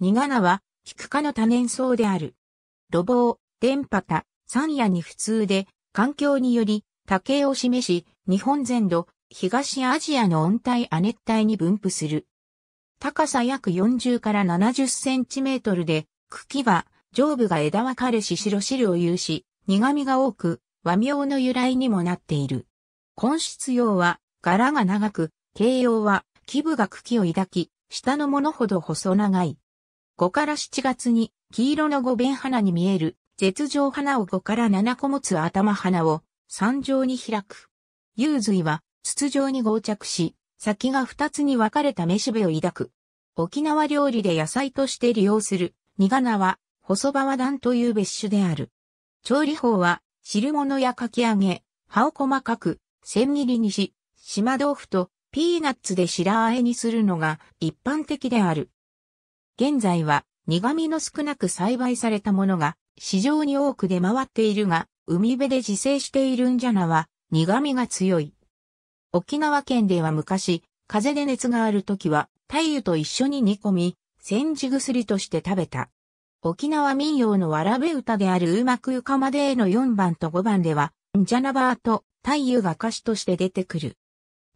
ニガナは、キク科の多年草である。露ボ電波ンタ、山谷に普通で、環境により、多形を示し、日本全土、東アジアの温帯亜熱帯に分布する。高さ約40から70センチメートルで、茎は上部が枝分かれし白汁を有し、苦味が多く、和名の由来にもなっている。根質用は柄が長く、形容は基部が茎を抱き、下のものほど細長い。5から7月に黄色の五弁花に見える絶状花を5から7個持つ頭花を三状に開く。幽髄は筒状に合着し、先が2つに分かれた飯部を抱く。沖縄料理で野菜として利用する苦菜は細葉和団という別種である。調理法は汁物やかき揚げ、葉を細かく千切りにし、島豆腐とピーナッツで白和えにするのが一般的である。現在は苦味の少なく栽培されたものが市場に多く出回っているが、海辺で自生しているんじゃなは苦味が強い。沖縄県では昔、風で熱がある時は、太油と一緒に煮込み、煎じ薬として食べた。沖縄民謡のわらべ歌であるうまくゆかまでへの4番と5番では、んじゃなばーと太油が歌詞として出てくる。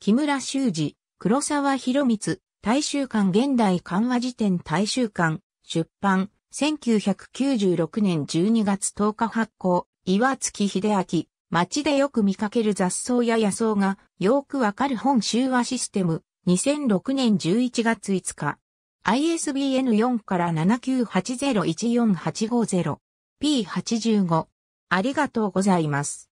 木村修二、黒沢博光、大衆館現代緩和辞典大衆館出版1996年12月10日発行岩月秀明街でよく見かける雑草や野草がよくわかる本集和システム2006年11月5日 ISBN4 から79801485 0 P85 ありがとうございます。